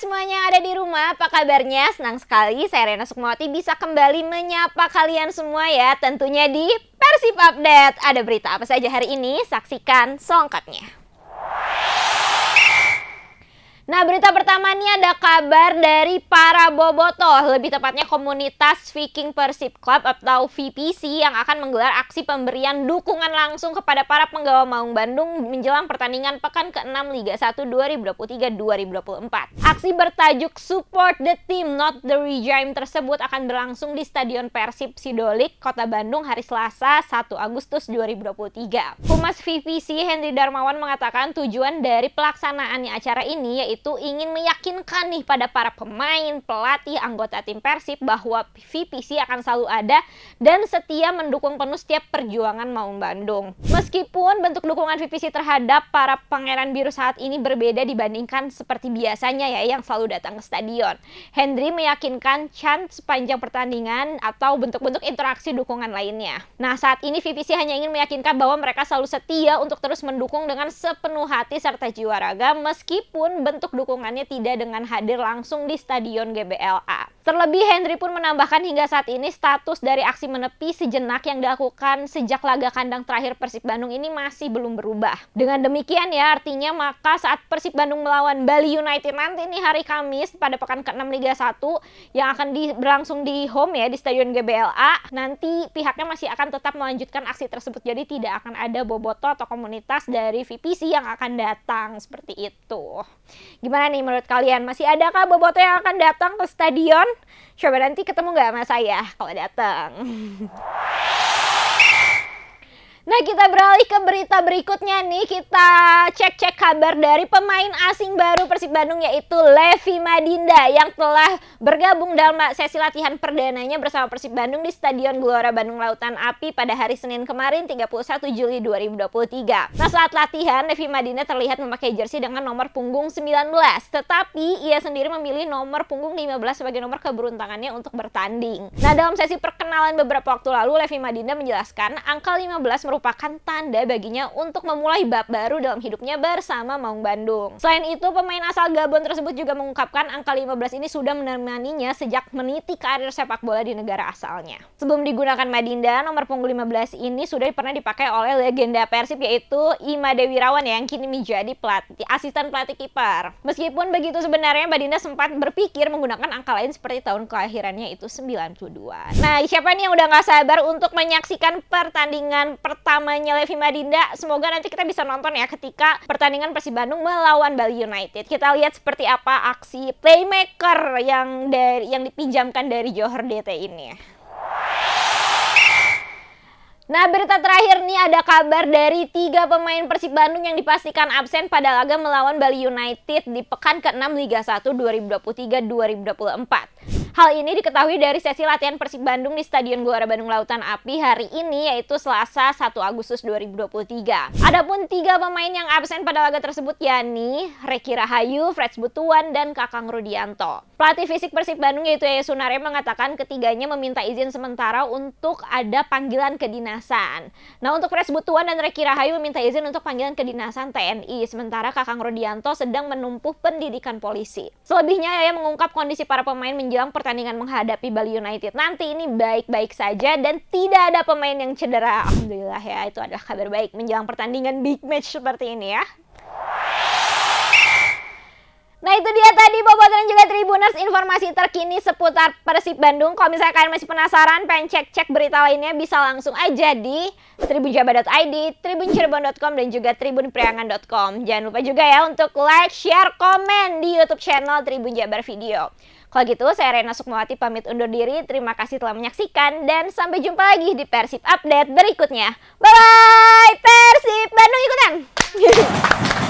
semuanya yang ada di rumah, apa kabarnya? Senang sekali saya Rena Sukmawati bisa kembali menyapa kalian semua ya, tentunya di Persib Update. Ada berita apa saja hari ini? Saksikan selengkapnya. Nah, berita pertama ini ada kabar dari para bobotoh, lebih tepatnya komunitas Viking Persib Club atau VPC yang akan menggelar aksi pemberian dukungan langsung kepada para penggawa Maung Bandung menjelang pertandingan pekan ke-6 Liga 1 2023-2024. Aksi bertajuk Support the Team Not the Regime tersebut akan berlangsung di Stadion Persib Sidolik, Kota Bandung hari Selasa 1 Agustus 2023. Humas VPC Henry Darmawan mengatakan tujuan dari pelaksanaannya acara ini yaitu itu ingin meyakinkan nih pada para pemain, pelatih, anggota tim Persib bahwa VPC akan selalu ada dan setia mendukung penuh setiap perjuangan Maung Bandung. Meskipun bentuk dukungan VPC terhadap para pangeran biru saat ini berbeda dibandingkan seperti biasanya ya yang selalu datang ke stadion. Hendry meyakinkan chant sepanjang pertandingan atau bentuk-bentuk interaksi dukungan lainnya. Nah saat ini VPC hanya ingin meyakinkan bahwa mereka selalu setia untuk terus mendukung dengan sepenuh hati serta jiwa raga meskipun bentuk bentuk dukungannya tidak dengan hadir langsung di Stadion GBLA. Terlebih Henry pun menambahkan hingga saat ini status dari aksi menepi sejenak yang dilakukan sejak laga kandang terakhir Persib Bandung ini masih belum berubah. Dengan demikian ya artinya maka saat Persib Bandung melawan Bali United nanti ini hari Kamis pada pekan ke-6 Liga 1 yang akan di, berlangsung di home ya di Stadion GBLA nanti pihaknya masih akan tetap melanjutkan aksi tersebut jadi tidak akan ada boboto atau komunitas dari VPC yang akan datang seperti itu. Gimana nih menurut kalian? Masih adakah Boboto yang akan datang ke stadion? Coba nanti ketemu nggak sama saya kalau datang. Nah kita beralih ke berita berikutnya nih Kita cek-cek kabar dari pemain asing baru Persib Bandung yaitu Levi Madinda Yang telah bergabung dalam sesi latihan perdananya bersama Persib Bandung di Stadion Gelora Bandung Lautan Api pada hari Senin kemarin 31 Juli 2023 Nah saat latihan Levi Madinda terlihat memakai jersey dengan nomor punggung 19 Tetapi ia sendiri memilih nomor punggung 15 sebagai nomor keberuntungannya untuk bertanding Nah dalam sesi perkenalan beberapa waktu lalu Levi Madinda menjelaskan angka 15 merupakan merupakan tanda baginya untuk memulai bab baru dalam hidupnya bersama Maung Bandung. Selain itu, pemain asal Gabon tersebut juga mengungkapkan angka 15 ini sudah menemaninya sejak meniti karir sepak bola di negara asalnya. Sebelum digunakan Madinda, nomor punggung 15 ini sudah pernah dipakai oleh legenda Persib yaitu Ima Dewirawan yang kini menjadi pelatih asisten pelatih kiper. Meskipun begitu sebenarnya Madinda sempat berpikir menggunakan angka lain seperti tahun kelahirannya itu 92. Nah, siapa nih yang udah nggak sabar untuk menyaksikan pertandingan pertama pertamanya Levi Madinda. Semoga nanti kita bisa nonton ya ketika pertandingan Persib Bandung melawan Bali United. Kita lihat seperti apa aksi playmaker yang dari yang dipinjamkan dari Johor DT ini. Nah, berita terakhir nih ada kabar dari tiga pemain Persib Bandung yang dipastikan absen pada laga melawan Bali United di pekan ke-6 Liga 1 2023-2024. Hal ini diketahui dari sesi latihan Persib Bandung di Stadion Gelora Bandung Lautan Api hari ini yaitu Selasa 1 Agustus 2023. Adapun tiga pemain yang absen pada laga tersebut yakni Reki Rahayu, Freds Butuan, dan Kakang Rudianto. Pelatih fisik Persib Bandung yaitu Yaya Sunare mengatakan ketiganya meminta izin sementara untuk ada panggilan kedinasan. Nah untuk Pres Butuan dan Reki Rahayu meminta izin untuk panggilan kedinasan TNI, sementara Kakang Rodianto sedang menumpuh pendidikan polisi. Selebihnya Yaya mengungkap kondisi para pemain menjelang pertandingan menghadapi Bali United. Nanti ini baik-baik saja dan tidak ada pemain yang cedera. Alhamdulillah ya itu adalah kabar baik menjelang pertandingan big match seperti ini ya. Nah itu dia tadi Bob. Tribuners informasi terkini seputar Persib Bandung. Kalau misalnya kalian masih penasaran, pengen cek-cek berita lainnya, bisa langsung aja di tribunjabar.id, tribuncirebon.com, dan juga tribunpriangan.com. Jangan lupa juga ya untuk like, share, komen di YouTube channel Tribun Jabar Video. Kalau gitu, saya Rena Sukmawati pamit undur diri. Terima kasih telah menyaksikan dan sampai jumpa lagi di Persib Update berikutnya. Bye-bye! Persib Bandung ikutan!